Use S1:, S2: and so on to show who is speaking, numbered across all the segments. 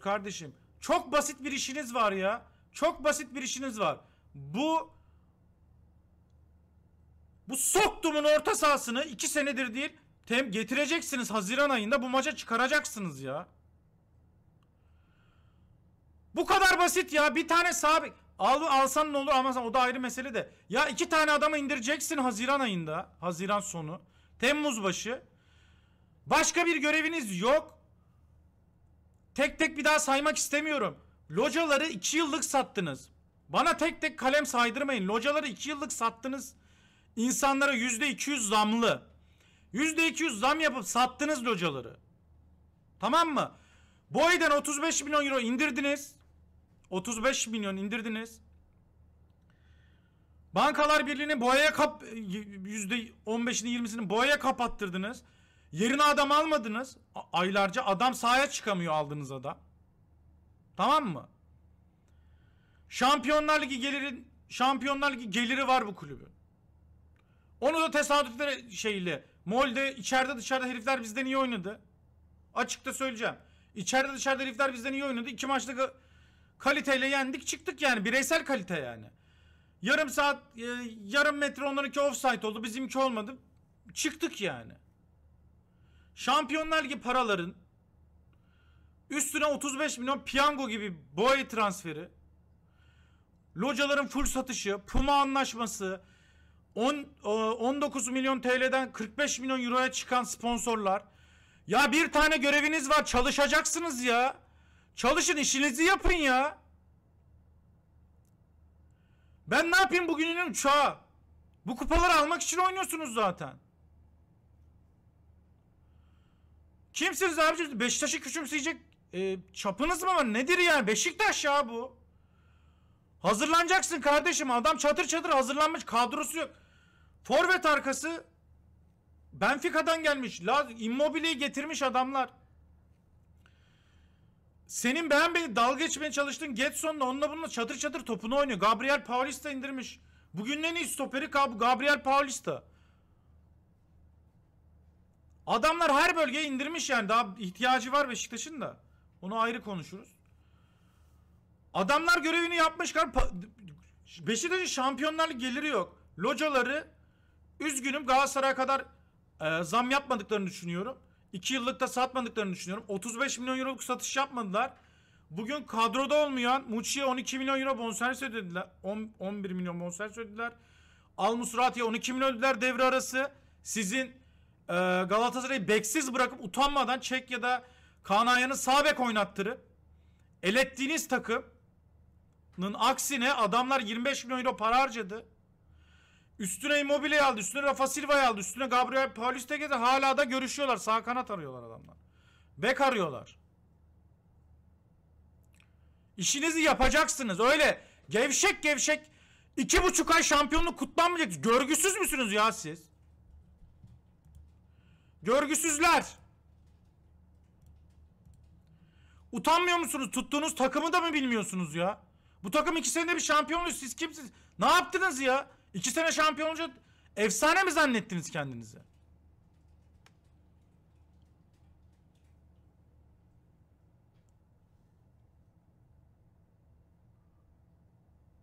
S1: kardeşim? Çok basit bir işiniz var ya. Çok basit bir işiniz var. Bu bu soktumun orta sahasını iki senedir değil tem getireceksiniz Haziran ayında bu maça çıkaracaksınız ya. Bu kadar basit ya. Bir tane sabit al alsan ne olur almasan o da ayrı mesele de. Ya iki tane adamı indireceksin Haziran ayında. Haziran sonu. Temmuz başı. Başka bir göreviniz yok. Tek tek bir daha saymak istemiyorum. Locaları 2 yıllık sattınız. Bana tek tek kalem saydırmayın. Locaları 2 yıllık sattınız. İnsanlara %200 zamlı. %200 zam yapıp sattınız locaları. Tamam mı? Boy'den 35 milyon euro indirdiniz. 35 milyon indirdiniz. Bankalar Birliği'ni boyaya kap %15'ini 20'sini boyaya kapattırdınız. Yerine adam almadınız. Aylarca adam sahaya çıkamıyor aldığınız adam. Tamam mı? Şampiyonlar Ligi geliri Şampiyonlar Ligi geliri var bu kulübü. Onu da tesadüflere şeyle Molde içeride dışarıda herifler bizden iyi oynadı. Açıkta söyleyeceğim. İçeride dışarıda herifler bizden iyi oynadı. İki maçta kaliteyle yendik çıktık yani. Bireysel kalite yani. Yarım saat e, yarım metre onlarınki offside oldu. Bizimki olmadı. Çıktık yani. Şampiyonlar gibi paraların üstüne 35 milyon piyango gibi boy transferi locaların full satışı, Puma anlaşması, 10, 19 e, milyon TL'den 45 milyon euroya çıkan sponsorlar. Ya bir tane göreviniz var çalışacaksınız ya. Çalışın işinizi yapın ya. Ben ne yapayım bugünün uçağı? Bu kupaları almak için oynuyorsunuz zaten. Kimsiniz abici? Beşiktaş'ı küçümseyecek e, çapınız mı var? Nedir yani? Beşiktaş ya bu. Hazırlanacaksın kardeşim. Adam çatır çatır hazırlanmış. Kadrosu yok. Forvet arkası Benfica'dan gelmiş. La Immobile'yi getirmiş adamlar. Senin ben beni dalga geçmeye çalıştın. Getson'la onunla bununla çatır çatır topunu oynuyor. Gabriel Paulista indirmiş. Bugünün en iyi stoperi Gabriel Paulista. Adamlar her bölgeye indirmiş yani. Daha ihtiyacı var Beşiktaş'ın da. Onu ayrı konuşuruz. Adamlar görevini yapmışlar. Beşiktaş'ın şampiyonlar geliri yok. Locaları üzgünüm Galatasaray'a kadar e, zam yapmadıklarını düşünüyorum. 2 da satmadıklarını düşünüyorum. 35 milyon euroluk satış yapmadılar. Bugün kadroda olmayan Muçi'ye 12 milyon euro bonservis ödediler. 10, 11 milyon bonservis ödediler. Almus Musrati'ye 12 milyon ödediler devre arası. Sizin ee, Galatasaray'ı beksiz bırakıp utanmadan Çek ya da Kanayan'ı sağ bek oynattırı. Elettiğiniz takımın aksine adamlar 25 milyon euro para harcadı. Üstüne Immobile'yi aldı. Üstüne Rafa Silva'yı aldı. Üstüne Gabriel Paulista geldi. Hala da görüşüyorlar. Sağ kanat arıyorlar adamlar. Bek arıyorlar. İşinizi yapacaksınız. Öyle gevşek gevşek iki buçuk ay şampiyonluk kutlanmayacak. Görgüsüz müsünüz ya siz? Görgüsüzler. Utanmıyor musunuz? Tuttuğunuz takımı da mı bilmiyorsunuz ya? Bu takım iki senede bir şampiyon oluyor. Siz kimsiniz? Ne yaptınız ya? İki sene şampiyon efsane mi zannettiniz kendinizi?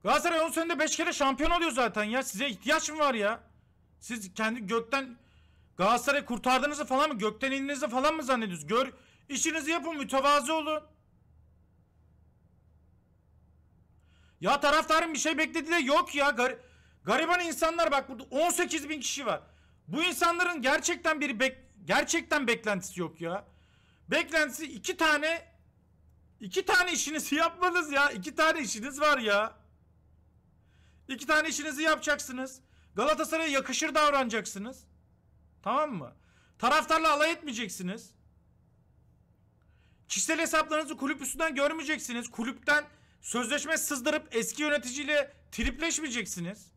S1: Galatasaray 10 senede 5 kere şampiyon oluyor zaten ya. Size ihtiyaç mı var ya? Siz kendi gökten Galatasaray kurtardığınızı falan mı? Gökten indiğinizi falan mı zannediyorsunuz? Gör işinizi yapın mütevazı olun. Ya taraftarın bir şey bekledi de yok ya. Gar gariban insanlar bak burada 18 bin kişi var. Bu insanların gerçekten bir bek gerçekten beklentisi yok ya. Beklentisi iki tane iki tane işinizi yapmanız ya. iki tane işiniz var ya. İki tane işinizi yapacaksınız. Galatasaray'a yakışır davranacaksınız. Tamam mı? Taraftarla alay etmeyeceksiniz. Kişisel hesaplarınızı kulüp üstünden görmeyeceksiniz. Kulüpten sözleşme sızdırıp eski yöneticiyle tripleşmeyeceksiniz.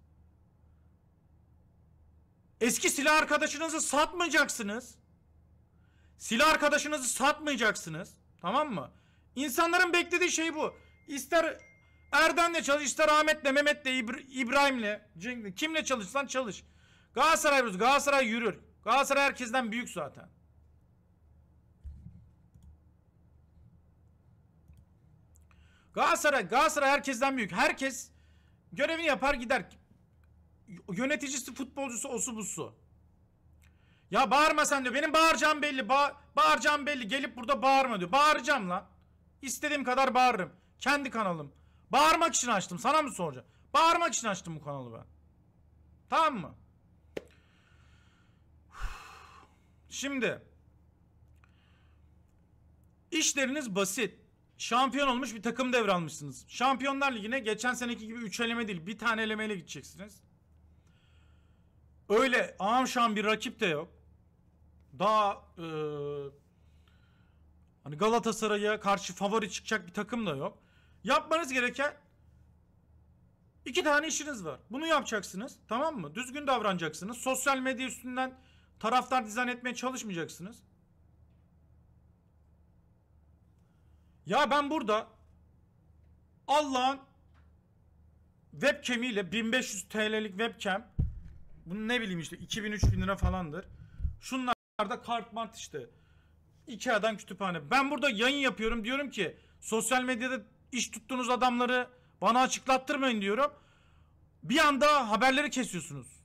S1: Eski silah arkadaşınızı satmayacaksınız. Silah arkadaşınızı satmayacaksınız. Tamam mı? İnsanların beklediği şey bu. İster Erden'le çalış, ister Ahmet'le, Mehmet'le, İbrahim'le, Kimle çalışsan çalış. Galatasaray Galatasaray yürür. Galatasaray herkesten büyük zaten. Galatasaray, Galatasaray herkesten büyük. Herkes görevini yapar gider. Yöneticisi, futbolcusu, osu busu. Ya bağırma sen diyor. Benim bağıracağım belli. Ba bağıracağım belli. Gelip burada bağırma diyor. Bağıracağım lan. İstediğim kadar bağırırım. Kendi kanalım. Bağırmak için açtım. Sana mı soracağım? Bağırmak için açtım bu kanalı ben. Tamam mı? Şimdi işleriniz basit. Şampiyon olmuş bir takım devralmışsınız. Şampiyonlar Ligi'ne geçen seneki gibi 3 eleme değil bir tane elemeyle gideceksiniz. Öyle şu an bir rakip de yok. Daha e, hani Galatasaray'a karşı favori çıkacak bir takım da yok. Yapmanız gereken iki tane işiniz var. Bunu yapacaksınız tamam mı? Düzgün davranacaksınız. Sosyal medya üstünden Taraftar dizayn etmeye çalışmayacaksınız. Ya ben burada Allah'ın webcam'iyle 1500 TL'lik webcam bunu ne bileyim işte 2000-3000 lira falandır. Şunlar da kartmart işte. Ikea'dan kütüphane. Ben burada yayın yapıyorum diyorum ki sosyal medyada iş tuttuğunuz adamları bana açıklattırmayın diyorum. Bir anda haberleri kesiyorsunuz.